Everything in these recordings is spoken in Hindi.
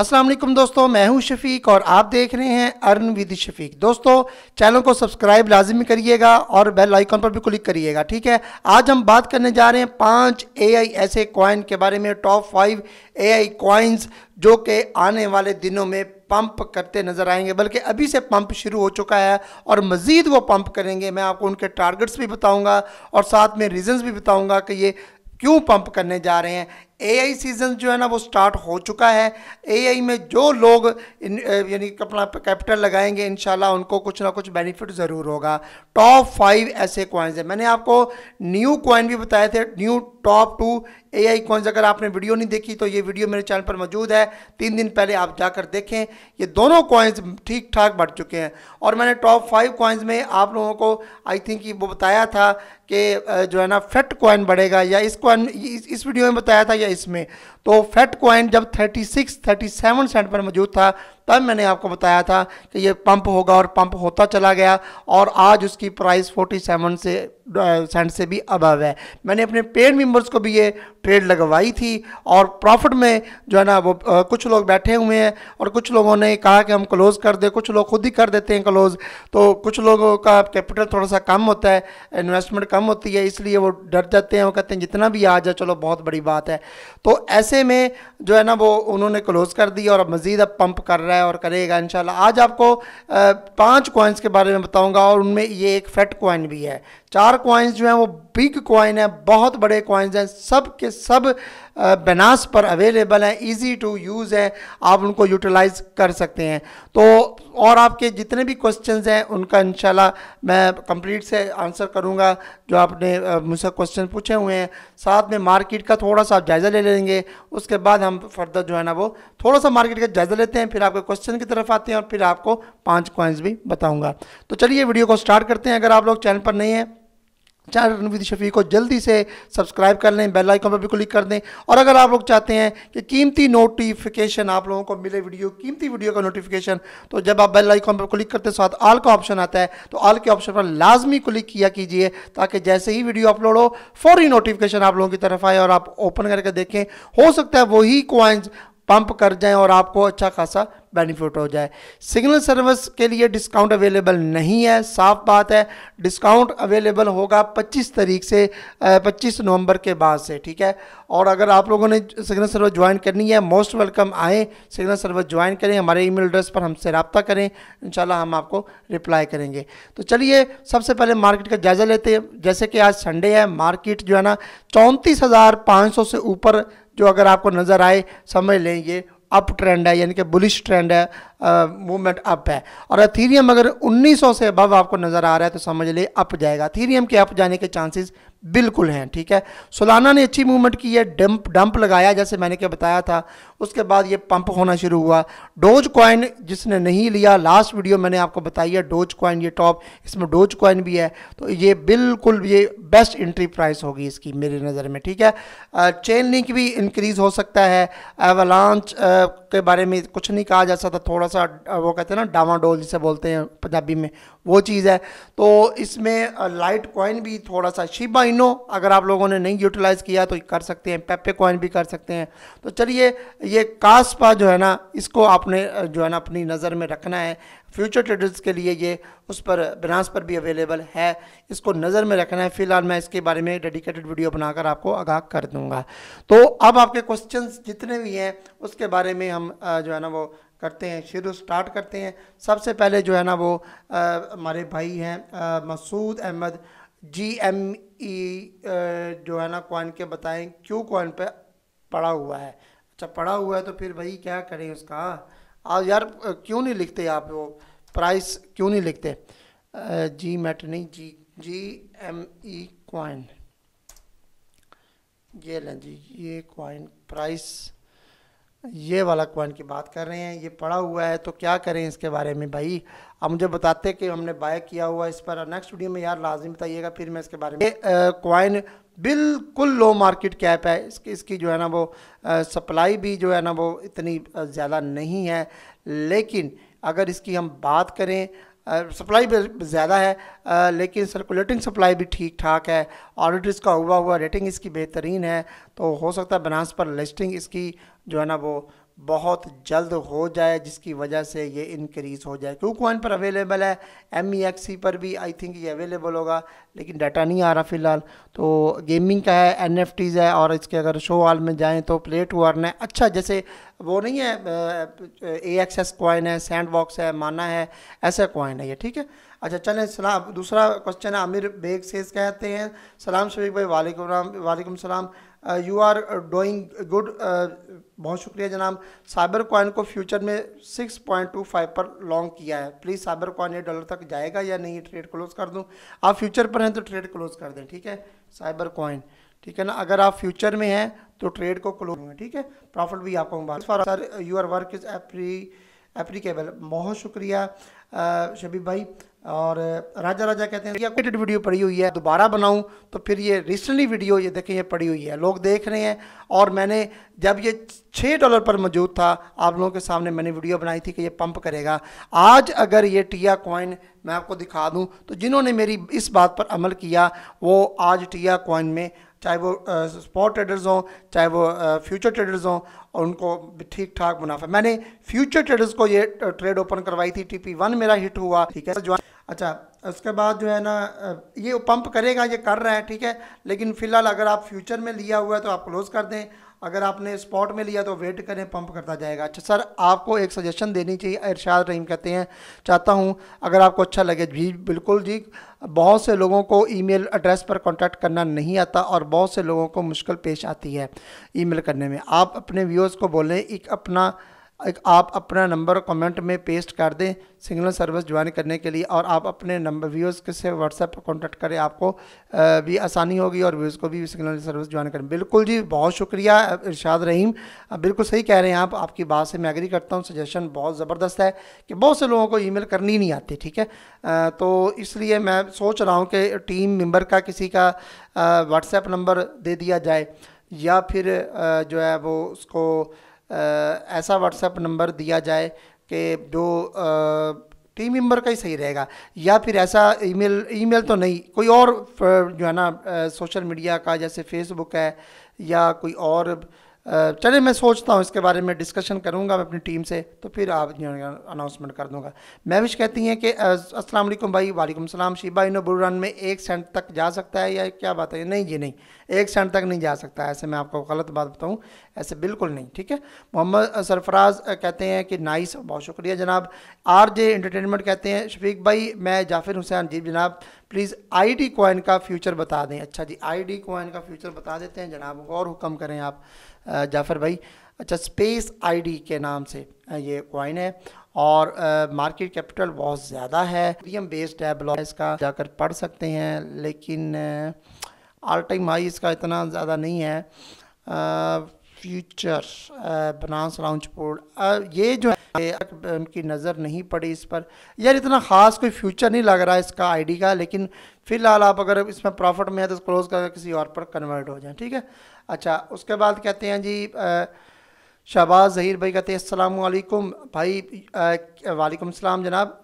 असलम दोस्तों मैं हूं शफीक और आप देख रहे हैं अर्न विद शफीक दोस्तों चैनल को सब्सक्राइब लाजमी करिएगा और बेल आइकॉन पर भी क्लिक करिएगा ठीक है आज हम बात करने जा रहे हैं पांच एआई ऐसे कॉइन के बारे में टॉप फाइव एआई कॉइन्स जो कि आने वाले दिनों में पंप करते नज़र आएंगे बल्कि अभी से पंप शुरू हो चुका है और मज़ीद वो पंप करेंगे मैं आपको उनके टारगेट्स भी बताऊँगा और साथ में रीजन्स भी बताऊँगा कि ये क्यों पंप करने जा रहे हैं एआई सीजन जो है ना वो स्टार्ट हो चुका है एआई में जो लोग यानी अपना कैपिटल लगाएंगे इन उनको कुछ ना कुछ बेनिफिट ज़रूर होगा टॉप फाइव ऐसे कॉइन्स हैं मैंने आपको न्यू कॉइन भी बताए थे new top two A I coins अगर आपने वीडियो नहीं देखी तो ये वीडियो मेरे चैनल पर मौजूद है तीन दिन पहले आप जाकर देखें ये दोनों कॉइन्स ठीक ठाक बढ़ चुके हैं और मैंने टॉप फाइव कॉइन्स में आप लोगों को आई थिंक वो बताया था कि जो है ना फेट कॉइन बढ़ेगा या इस कॉइन इस वीडियो में बताया था या इसमें तो फैट कॉइन जब 36, 37 सेंट पर मौजूद था तब मैंने आपको बताया था कि ये पंप होगा और पंप होता चला गया और आज उसकी प्राइस 47 से सेंट से भी अबव है मैंने अपने पेड मेंबर्स को भी ये ट्रेड लगवाई थी और प्रॉफिट में जो है ना वो आ, कुछ लोग बैठे हुए हैं और कुछ लोगों ने कहा कि हम क्लोज़ कर दें कुछ लोग खुद ही कर देते हैं क्लोज़ तो कुछ लोगों का कैपिटल थोड़ा सा कम होता है इन्वेस्टमेंट कम होती है इसलिए वो डर जाते हैं वो कहते हैं जितना भी आ जाए चलो बहुत बड़ी बात है तो ऐसे ऐसे में जो है ना वो उन्होंने क्लोज़ कर दी और अब मज़ीद अब पंप कर रहा है और करेगा इन आज आपको पाँच कॉइन्स के बारे में बताऊँगा और उनमें ये एक फेट कॉइन भी है चार कॉइन्स जो हैं वो बिग कॉइन है बहुत बड़े कॉइन्स हैं सब के सब बनास पर अवेलेबल हैं इजी टू यूज़ है आप उनको यूटिलाइज कर सकते हैं तो और आपके जितने भी क्वेश्चन हैं उनका इंशाल्लाह मैं कंप्लीट से आंसर करूँगा जो आपने मुझसे क्वेश्चन पूछे हुए हैं साथ में मार्केट का थोड़ा सा आप जायज़ा ले लेंगे उसके बाद हम फर्दर जो है ना वो थोड़ा सा मार्केट का जायज़ा लेते हैं फिर आपके क्वेश्चन की तरफ आते हैं और फिर आपको पाँच कॉइन्स भी बताऊँगा तो चलिए वीडियो को स्टार्ट करते हैं अगर आप लोग चैनल पर नहीं हैं चैनल रणवीर शफी को जल्दी से सब्सक्राइब कर लें बेल आइकन पर भी क्लिक कर दें और अगर आप लोग चाहते हैं कि कीमती नोटिफिकेशन आप लोगों को मिले वीडियो कीमती वीडियो का नोटिफिकेशन तो जब आप बेल आइकन पर क्लिक करते साथ आल का ऑप्शन आता है तो आल के ऑप्शन पर लाजमी क्लिक किया कीजिए ताकि जैसे ही वीडियो अपलोड हो फौरी नोटिफिकेशन आप लोगों की तरफ आए और आप ओपन करके देखें हो सकता है वही कॉइन्स पंप कर जाएं और आपको अच्छा खासा बेनिफिट हो जाए सिग्नल सर्विस के लिए डिस्काउंट अवेलेबल नहीं है साफ बात है डिस्काउंट अवेलेबल होगा 25 तारीख से 25 नवंबर के बाद से ठीक है और अगर आप लोगों ने सिग्नल सर्विस ज्वाइन करनी है मोस्ट वेलकम आए सिग्नल सर्विस ज्वाइन करें हमारे ईमेल एड्रेस पर हमसे रबता करें इन हम आपको रिप्लाई करेंगे तो चलिए सबसे पहले मार्केट का जायज़ा लेते हैं जैसे कि आज संडे है मार्केट जो है ना चौंतीस से ऊपर जो अगर आपको नज़र आए समझ लें ये अप ट्रेंड है यानी कि बुलिश ट्रेंड है मूवमेंट अप है और अथीरियम अगर 1900 से अब आपको नज़र आ रहा है तो समझ ले अप जाएगा अथीरियम के अप जाने के चांसेस बिल्कुल हैं ठीक है सोलाना ने अच्छी मूवमेंट की है डंप डंप लगाया जैसे मैंने क्या बताया था उसके बाद ये पंप होना शुरू हुआ डोज कॉइन जिसने नहीं लिया लास्ट वीडियो मैंने आपको बताई है डोज कॉइन ये टॉप इसमें डोज कॉइन भी है तो ये बिल्कुल ये बेस्ट इंट्री प्राइस होगी इसकी मेरी नज़र में ठीक है चेन लिंक भी इंक्रीज़ हो सकता है एवलांच के बारे में कुछ नहीं कहा जा सकता थोड़ा सा वो कहते हैं ना डावाडोल जिसे बोलते हैं पंजाबी में वो चीज़ है तो इसमें लाइट कॉइन भी थोड़ा सा शिबा इनो अगर आप लोगों ने नहीं यूटिलाइज़ किया तो कर सकते हैं पेपे कॉइन भी कर सकते हैं तो चलिए ये कास्पा जो है ना इसको आपने जो है ना अपनी नज़र में रखना है फ्यूचर ट्रेडर्स के लिए ये उस पर बिनास पर भी अवेलेबल है इसको नज़र में रखना है फिलहाल मैं इसके बारे में डेडिकेटेड वीडियो बनाकर आपको आगाह कर दूंगा तो अब आपके क्वेश्चंस जितने भी हैं उसके बारे में हम जो है ना वो करते हैं शुरू स्टार्ट करते हैं सबसे पहले जो है ना वो हमारे भाई हैं मसूद अहमद जी एम ई जो है ना कॉइन के बताएं क्यों कॉइन पे पड़ा हुआ है अच्छा पड़ा हुआ है तो फिर भाई क्या करें उसका आप यार क्यों नहीं लिखते आप वो प्राइस क्यों नहीं लिखते जी मेट नहीं जी जी एम ई कॉइन ये लें जी ये कॉइन प्राइस ये वाला कॉइन की बात कर रहे हैं ये पड़ा हुआ है तो क्या करें इसके बारे में भाई अब मुझे बताते कि हमने बाय किया हुआ इस पर नेक्स्ट वीडियो में यार लाजमी बताइएगा फिर मैं इसके बारे में कॉइन बिल्कुल लो मार्केट कैप है इसकी इसकी जो है ना वो सप्लाई भी जो है ना वो इतनी ज़्यादा नहीं है लेकिन अगर इसकी हम बात करें सप्लाई भी ज़्यादा है आ, लेकिन सर्कुलेटिंग सप्लाई भी ठीक ठाक है ऑडिट इसका हुआ हुआ रेटिंग इसकी बेहतरीन है तो हो सकता है बनास पर लिस्टिंग इसकी जो है ना वो बहुत जल्द हो जाए जिसकी वजह से ये इनक्रीज़ हो जाए क्यों कॉइन पर अवेलेबल है एम ई एक्स सी पर भी आई थिंक ये अवेलेबल होगा लेकिन डाटा नहीं आ रहा फ़िलहाल तो गेमिंग का है एन एफ टीज़ है और इसके अगर शो हॉल में जाएँ तो प्ले टू अर्न है अच्छा जैसे वो नहीं है ए एक्स एस कॉइन है सैंड बॉक्स है माना है ऐसा कॉइन है ये ठीक है अच्छा चलें सलाम दूसरा क्वेश्चन है आमिर बेग सेज कहते हैं सलाम शबीक भाई वालेकुम वालेकुम सलाम यू आर डूइंग गुड बहुत शुक्रिया जनाब साइबर कॉइन को फ्यूचर में 6.25 पर लॉन्ग किया है please cyber coin eight dollar तक जाएगा या नहीं ट्रेड क्लोज कर दूं आप फ्यूचर पर हैं तो ट्रेड क्लोज कर दें ठीक है साइबर कॉइन ठीक है ना अगर आप फ्यूचर में हैं तो ट्रेड को क्लोज हुए ठीक है प्रॉफिट भी आपको sir you are work is एप्री एप्लीकेबल बहुत शुक्रिया uh, शबीब भाई और राजा राजा कहते हैं ये अपडेटेड वीडियो पड़ी हुई है दोबारा बनाऊं तो फिर ये रिसेंटली वीडियो ये देखें ये पड़ी हुई है लोग देख रहे हैं और मैंने जब ये छः डॉलर पर मौजूद था आप लोगों के सामने मैंने वीडियो बनाई थी कि ये पंप करेगा आज अगर ये टिया कॉइन मैं आपको दिखा दूं तो जिन्होंने मेरी इस बात पर अमल किया वो आज टिया कॉइन में चाहे वो स्पॉट ट्रेडर्स हों चाहे वो फ्यूचर ट्रेडर्स हों और उनको ठीक ठाक मुनाफा मैंने फ्यूचर ट्रेडर्स को ये ट्रेड ओपन करवाई थी टीपी वन मेरा हिट हुआ ठीक है अच्छा उसके बाद जो है ना ये पंप करेगा ये कर रहा है ठीक है लेकिन फ़िलहाल अगर आप फ्यूचर में लिया हुआ है तो आप क्लोज़ कर दें अगर आपने स्पॉट में लिया तो वेट करें पंप करता जाएगा अच्छा सर आपको एक सजेशन देनी चाहिए इरशाद रहीम कहते हैं चाहता हूं अगर आपको अच्छा लगे जी बिल्कुल जी बहुत से लोगों को ईमेल एड्रेस पर कांटेक्ट करना नहीं आता और बहुत से लोगों को मुश्किल पेश आती है ईमेल करने में आप अपने व्यूअर्स को बोलें एक अपना एक आप अपना नंबर कमेंट में पेस्ट कर दें सिग्नल सर्विस ज्वाइन करने के लिए और आप अपने नंबर व्यूज़ से व्हाट्सएप पर कॉन्टैक्ट करें आपको भी आसानी होगी और व्यूज़ को भी सिग्नल सर्विस ज्वाइन करें बिल्कुल जी बहुत शुक्रिया इरशाद रहीम बिल्कुल सही कह रहे हैं आप आपकी बात से मैं एग्री करता हूँ सजेशन बहुत ज़बरदस्त है कि बहुत से लोगों को ई करनी नहीं आती ठीक है तो इसलिए मैं सोच रहा हूँ कि टीम मेम्बर का किसी का व्हाट्सएप नंबर दे दिया जाए या फिर जो है वो उसको ऐसा व्हाट्सएप नंबर दिया जाए कि जो टीम मेंबर का ही सही रहेगा या फिर ऐसा ईमेल ईमेल तो नहीं कोई और जो है ना सोशल मीडिया का जैसे फेसबुक है या कोई और चले मैं सोचता हूँ इसके बारे में डिस्कशन करूँगा मैं अपनी टीम से तो फिर आप अनाउंसमेंट कर दूँगा महविश कहती हैं कि अस्सलाम वालेकुम भाई वालेकुम सलाम शिबा इनो बुल रन में एक सेंट तक जा सकता है या क्या बात है नहीं जी नहीं एक सेंट तक नहीं जा सकता ऐसे मैं आपको गलत बात बताऊँ ऐसे बिल्कुल नहीं ठीक है मोहम्मद सरफराज कहते हैं कि नाइस बहुत शुक्रिया जनाब आर जे इंटरटेनमेंट कहते हैं शफीक भाई मैं जाफिर हुसैन जी जनाब प्लीज़ आईडी कॉइन का फ्यूचर बता दें अच्छा जी आईडी कॉइन का फ्यूचर बता देते हैं जनाब और हुक्म करें आप जाफ़र भाई अच्छा स्पेस आईडी के नाम से ये कॉइन है और मार्केट कैपिटल बहुत ज़्यादा है मीडियम बेस्ड है ब्लॉग इसका जाकर पढ़ सकते हैं लेकिन ऑल टाइम हाई इसका इतना ज़्यादा नहीं है फ्यूचर बनास लाउंज बोर्ड ये जो है उनकी नज़र नहीं पड़ी इस पर यार इतना ख़ास कोई फ्यूचर नहीं लग रहा है इसका आईडी का लेकिन फ़िलहाल आप अगर इसमें प्रॉफिट में है तो क्लोज़ करके किसी और पर कन्वर्ट हो जाए ठीक है अच्छा उसके बाद कहते हैं जी uh, शहबाज ज़हीर भाई कहते हैं असलकुम भाई uh, वालेकुम सलाम जनाब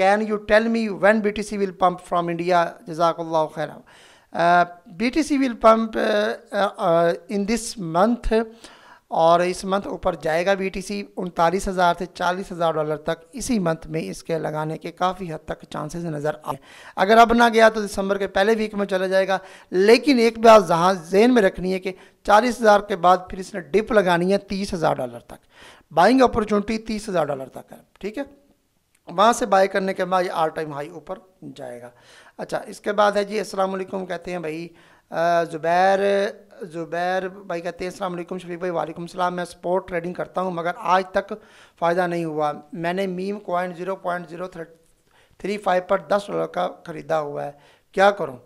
can you tell me T C will pump from India जजाकल्ला खैर C will pump in this month और इस मंथ ऊपर जाएगा सी उनतालीस हज़ार से चालीस हज़ार डॉलर तक इसी मंथ में इसके लगाने के काफ़ी हद तक चांसेस नज़र आए अगर अब ना गया तो दिसंबर के पहले वीक में चला जाएगा लेकिन एक बात जहाँ जेन में रखनी है कि चालीस हज़ार के बाद फिर इसने डिप लगानी है तीस हज़ार डॉलर तक बाइंग अपॉर्चुनिटी तीस हज़ार डॉलर तक है ठीक है वहाँ से बाय करने के बाद ये आल टाइम हाई ऊपर जाएगा अच्छा इसके बाद है जी असलकुम कहते हैं भाई ज़ुबैर ज़ुबैर भाई कहते हैं अस्सलाम शफीक भाई वालेकुम सलाम मैं स्पोर्ट ट्रेडिंग करता हूँ मगर आज तक फ़ायदा नहीं हुआ मैंने meme coin zero point zero three five पर दस डॉलर का ख़रीदा हुआ है क्या करूँ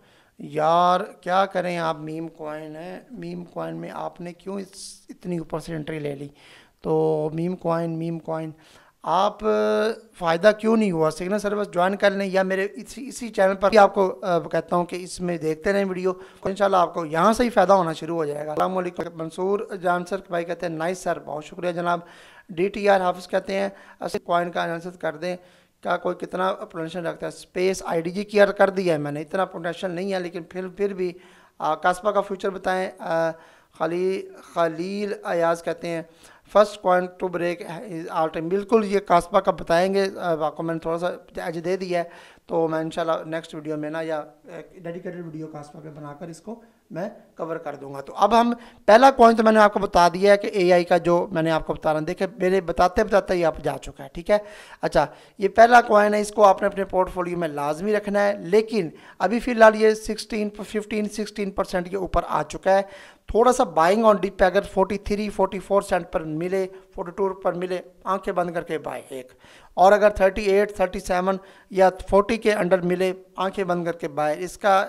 यार क्या करें आप मीम कॉइन है मीम कॉइन में आपने क्यों इस इतनी ऊपर से एंट्री ले ली तो मीम कॉइन मीम कॉइन आप फ़ायदा क्यों नहीं हुआ सिग्नल सर्विस ज्वाइन कर लें या मेरे इसी इसी चैनल पर भी आपको कहता हूँ कि इसमें देखते रहें वीडियो इन आपको यहाँ से ही फ़ायदा होना शुरू हो जाएगा अल्लाम मंसूर जान सर भाई कहते हैं नाइस सर बहुत शुक्रिया जनाब डी टी आर हाफिज़ कहते हैं असल कॉइन का एनालिसिस कर दें का कोई कितना प्रोटेंशन रखता है स्पेस आई डी जी की कर दिया है मैंने इतना प्रोटेंशन नहीं है लेकिन फिर फिर भी कस्बा का फ्यूचर बताएँ खली खलील अयाज कहते हैं first point to break all time बिल्कुल ये कास्बा का बताएंगे आपको मैंने थोड़ा सा आज दे दिया है तो मैं इंशाल्लाह नेक्स्ट वीडियो में ना या डेडिकेटेड वीडियो कास्बा पे बनाकर इसको मैं कवर कर दूंगा तो अब हम पहला पॉइंट तो मैंने आपको बता दिया है कि एआई का जो मैंने आपको बता रहा देखे मेरे बताते बताते ही आप जा चुका है ठीक है अच्छा ये पहला कॉइन है इसको आपने अपने पोर्टफोलियो में लाजमी रखना है लेकिन अभी फ़िलहाल ये सिक्सटीन फिफ्टीन सिक्सटीन परसेंट के ऊपर आ चुका है थोड़ा सा बाइंग ऑन डिप अगर 43, 44 सेंट पर मिले 42 पर मिले आंखें बंद करके बाय एक और अगर 38, 37 या 40 के अंडर मिले आंखें बंद करके बाय इसका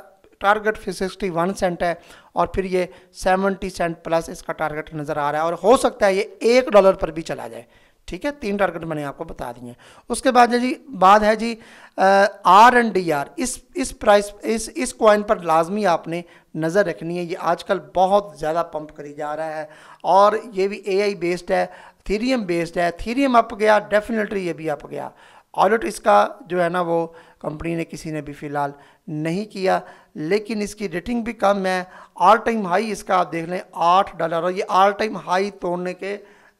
टारगेट फिर सिक्सटी वन सेंट है और फिर ये सेवेंटी सेंट प्लस इसका टारगेट नज़र आ रहा है और हो सकता है ये एक डॉलर पर भी चला जाए ठीक है तीन टारगेट मैंने आपको बता दिए उसके बाद जी बाद है जी आर एंड डी आर इस इस प्राइस इस इस कॉइन पर लाजमी आपने नज़र रखनी है ये आजकल बहुत ज़्यादा पंप करी जा रहा है और ये भी एआई बेस्ड है थीरियम बेस्ड है थीरियम अप गया डेफिनेटली ये भी अप गया ऑडिट इसका जो है ना वो कंपनी ने किसी ने भी फ़िलहाल नहीं किया लेकिन इसकी रेटिंग भी कम है ऑल टाइम हाई इसका आप देख लें आठ डॉलर और ये ऑल टाइम हाई तोड़ने के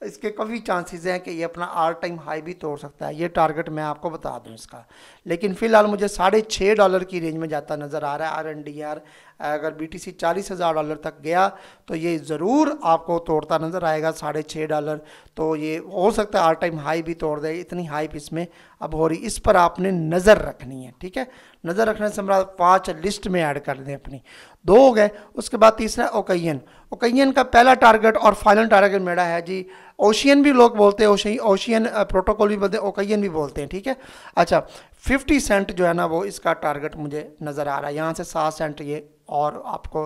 इसके काफ़ी चांसेस हैं कि ये अपना आल टाइम हाई भी तोड़ सकता है ये टारगेट मैं आपको बता दूं इसका लेकिन फ़िलहाल मुझे साढ़े छः डॉलर की रेंज में जाता नज़र आ रहा है आर एन डी आर अगर बी टी सी चालीस हज़ार डॉलर तक गया तो ये ज़रूर आपको तोड़ता नज़र आएगा साढ़े छः डॉलर तो ये हो सकता है आल टाइम हाई भी तोड़ दे इतनी हाइप इसमें अब हो रही इस पर आपने नज़र रखनी है ठीक है नज़र रखने से हमारा पाँच लिस्ट में ऐड कर दें अपनी दो हो गए उसके बाद तीसरा ओकैन ओकैन का पहला टारगेट और फाइनल टारगेट मेरा है जी ओशियन भी लोग बोलते हैं ओशियन ओशियन प्रोटोकॉल भी बोलते हैं ओकैन भी बोलते हैं ठीक है अच्छा फिफ्टी सेंट जो है ना वो इसका टारगेट मुझे नज़र आ रहा है यहाँ से सात सेंट ये और आपको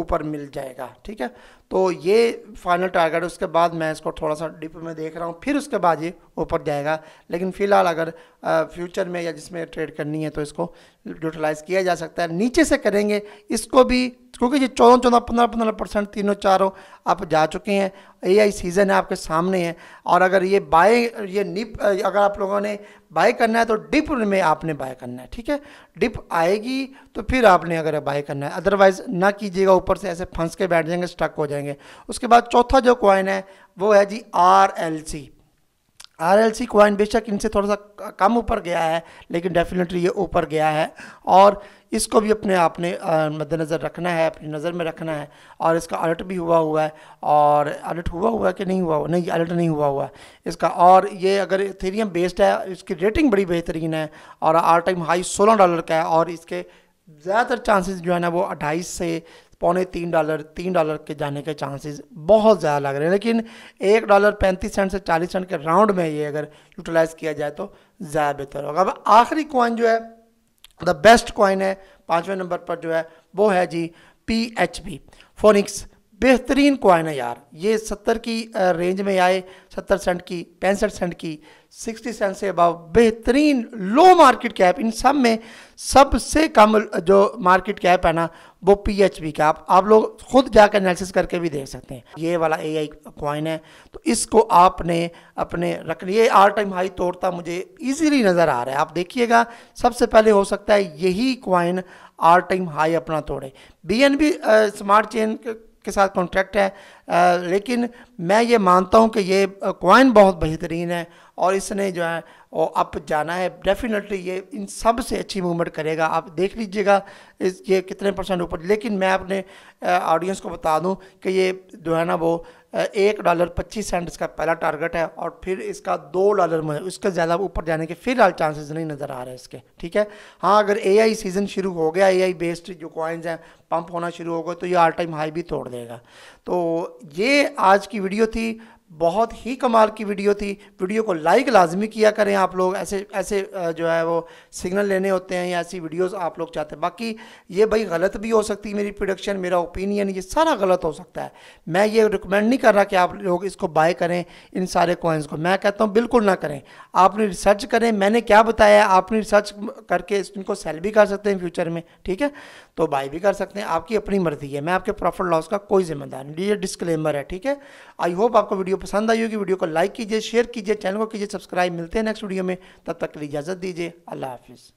ऊपर मिल जाएगा ठीक है तो ये फाइनल टारगेट उसके बाद मैं इसको थोड़ा सा डिप में देख रहा हूँ फिर उसके बाद ये ऊपर जाएगा लेकिन फ़िलहाल अगर फ्यूचर में या जिसमें ट्रेड करनी है तो इसको यूटिलाइज़ किया जा सकता है नीचे से करेंगे इसको भी क्योंकि ये चौदह चौदह पंद्रह पंद्रह परसेंट तीनों चारों आप जा चुके हैं ए आई सीज़न है आपके सामने है और अगर ये बाय ये निप अगर आप लोगों ने बाय करना है तो डिप में आपने बाय करना है ठीक है डिप आएगी तो फिर आपने अगर बाय करना है अदरवाइज़ ना कीजिएगा ऊपर से ऐसे फंस के बैठ जाएंगे स्टक हो जाएंगे जाएंगे उसके बाद चौथा जो कॉइन है वो है जी R L C R L C coin बेशक इनसे थोड़ा सा कम ऊपर गया है लेकिन डेफिनेटली ये ऊपर गया है और इसको भी अपने आपने मद्दनज़र रखना है अपनी नज़र में रखना है और इसका अलर्ट भी हुआ हुआ है और अलर्ट हुआ हुआ है कि नहीं हुआ हुआ नहीं अलर्ट नहीं हुआ हुआ है इसका और ये अगर थेरियम बेस्ड है इसकी रेटिंग बड़ी बेहतरीन है और आल टाइम हाई सोलह डॉलर का है और इसके ज़्यादातर चांसेस जो है ना वो अट्ठाईस से पौने तीन डॉलर तीन डॉलर के जाने के चांसेस बहुत ज़्यादा लग रहे हैं लेकिन एक डॉलर पैंतीस सेंट से चालीस सेंट के राउंड में ये अगर यूटिलाइज़ किया जाए तो ज़्यादा बेहतर होगा अब आखिरी कॉइन जो है द बेस्ट कॉइन है पाँचवें नंबर पर जो है वो है जी पी एच बी फोनिक्स बेहतरीन कॉइन है यार ये सत्तर की रेंज में आए सत्तर सेंट की पैंसठ सेंट की सिक्सटी सेवन से अबाव बेहतरीन लो मार्केट कैप इन सब में सबसे कम जो मार्केट कैप है ना वो पी एच पी कैप आप लोग खुद जाकर एनालिसिस करके भी देख सकते हैं ये वाला ए आई कॉइन है तो इसको आपने अपने रख ये आर टाइम हाई तोड़ता मुझे इजीली नज़र आ रहा है आप देखिएगा सबसे पहले हो सकता है यही कॉइन आर टाइम हाई अपना तोड़े B N B smart chain के साथ कॉन्ट्रैक्ट है आ, लेकिन मैं ये मानता हूँ कि ये कॉइन बहुत बेहतरीन है और इसने जो है वो अप जाना है डेफिनेटली ये इन सब से अच्छी मूवमेंट करेगा आप देख लीजिएगा इस ये कितने परसेंट ऊपर लेकिन मैं अपने ऑडियंस को बता दूं कि ये जो है ना वो एक डॉलर पच्चीस सेंट इसका पहला टारगेट है और फिर इसका दो डॉलर में उसके ज़्यादा ऊपर जाने के फिलहाल चांसेस नहीं नज़र आ रहे हैं इसके ठीक है हाँ अगर एआई सीज़न शुरू हो गया एआई बेस्ड जो कॉइन्स हैं पंप होना शुरू हो गए तो ये ऑल टाइम हाई भी तोड़ देगा तो ये आज की वीडियो थी बहुत ही कमाल की वीडियो थी वीडियो को लाइक लाजमी किया करें आप लोग ऐसे ऐसे जो है वो सिग्नल लेने होते हैं या ऐसी वीडियोस आप लोग चाहते हैं बाकी ये भाई गलत भी हो सकती है मेरी प्रोडक्शन मेरा ओपिनियन ये सारा गलत हो सकता है मैं ये रिकमेंड नहीं कर रहा कि आप लोग इसको बाय करें इन सारे कॉइन्स को मैं कहता हूँ बिल्कुल ना करें आपने रिसर्च करें मैंने क्या बताया आपने रिसर्च करके इनको सेल भी कर सकते हैं फ्यूचर में ठीक है तो बाय भी कर सकते हैं आपकी अपनी मर्जी है मैं आपके प्रॉफिट लॉस का कोई जिम्मेदार नहीं ये डिस्क्लेमर है ठीक है आई होप आपको वीडियो पसंद आई होगी वीडियो को लाइक कीजिए शेयर कीजिए चैनल को कीजिए सब्सक्राइब मिलते हैं नेक्स्ट वीडियो में तब तक के लिए इजाज़त दीजिए अल्लाह हाफिज़